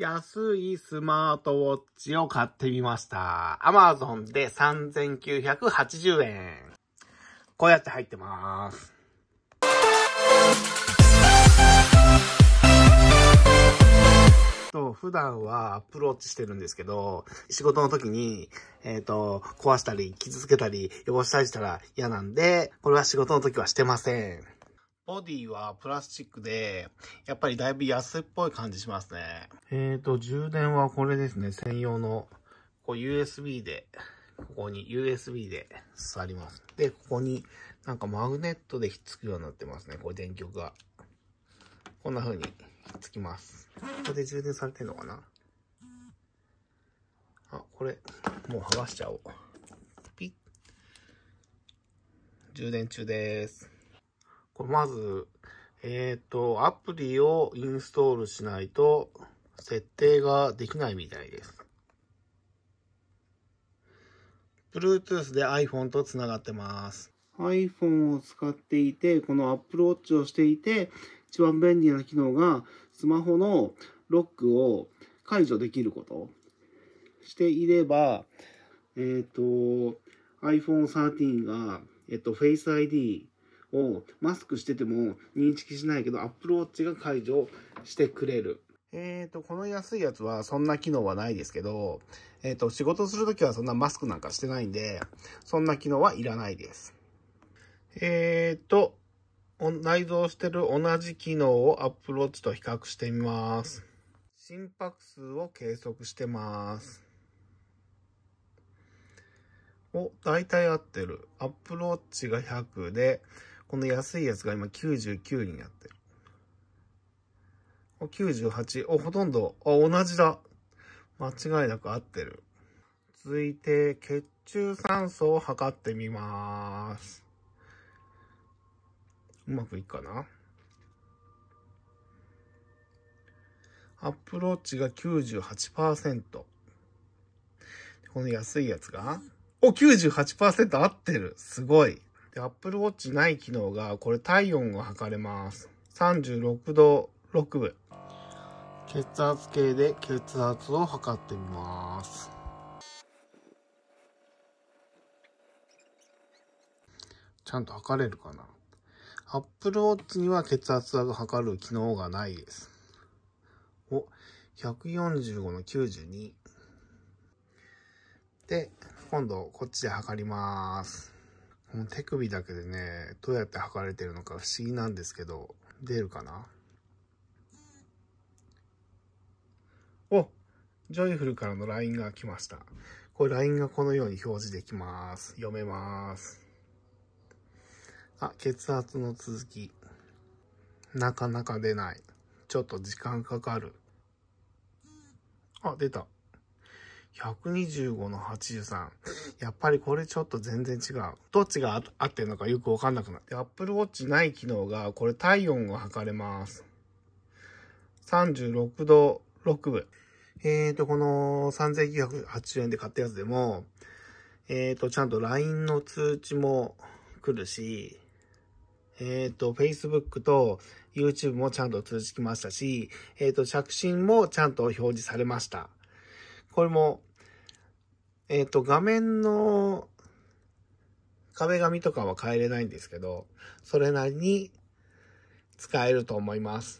安いスマートウォッチを買ってみました。アマゾンで3980円。こうやって入ってます。と、普段はアプローチしてるんですけど、仕事の時に、えっ、ー、と、壊したり、傷つけたり、汚したりしたら嫌なんで、これは仕事の時はしてません。ボディはプラスチックで、やっぱりだいぶ安っぽい感じしますね。えーと、充電はこれですね、専用の、こう USB で、ここに USB で座ります。で、ここになんかマグネットでひっつくようになってますね、これ電極が。こんな風にひっつきます。ここで充電されてんのかなあ、これ、もう剥がしちゃおう。ピッ。充電中です。まず、えっ、ー、と、アプリをインストールしないと設定ができないみたいです。Bluetooth で iPhone とつながってます。iPhone を使っていて、この Apple Watch をしていて、一番便利な機能がスマホのロックを解除できることしていれば、えっ、ー、と、iPhone 13が、えっと、Face ID をマスクしてても認識しないけど、アプローチが解除してくれる。えっ、ー、と、この安いやつはそんな機能はないですけど、えっ、ー、と、仕事するときはそんなマスクなんかしてないんで、そんな機能はいらないです。えっ、ー、と、内蔵してる同じ機能をアプローチと比較してみます。心拍数を計測してます。お、大体合ってる。アプローチが100で、この安いやつが今99になってる。98。お、ほとんど、あ、同じだ。間違いなく合ってる。続いて、血中酸素を測ってみます。うまくいくかなアプローチが98%。この安いやつがお、98%合ってるすごいで、Apple Watch ない機能が、これ体温が測れます。36度6分。血圧計で血圧を測ってみます。ちゃんと測れるかな ?Apple Watch には血圧が測る機能がないです。お、145の92。で、今度こっちで測ります。この手首だけでね、どうやって測れてるのか不思議なんですけど、出るかなおジョイフルからの LINE が来ました。これ LINE がこのように表示できます。読めます。あ、血圧の続き。なかなか出ない。ちょっと時間かかる。あ、出た。125の83。やっぱりこれちょっと全然違う。どっちが合ってるのかよくわかんなくなって。Apple Watch ない機能が、これ体温が測れます。36度6分。えーと、この3980円で買ったやつでも、えーと、ちゃんと LINE の通知も来るし、えっ、ー、と、Facebook と YouTube もちゃんと通知きましたし、えっ、ー、と、着信もちゃんと表示されました。これも、えっ、ー、と、画面の壁紙とかは変えれないんですけど、それなりに使えると思います。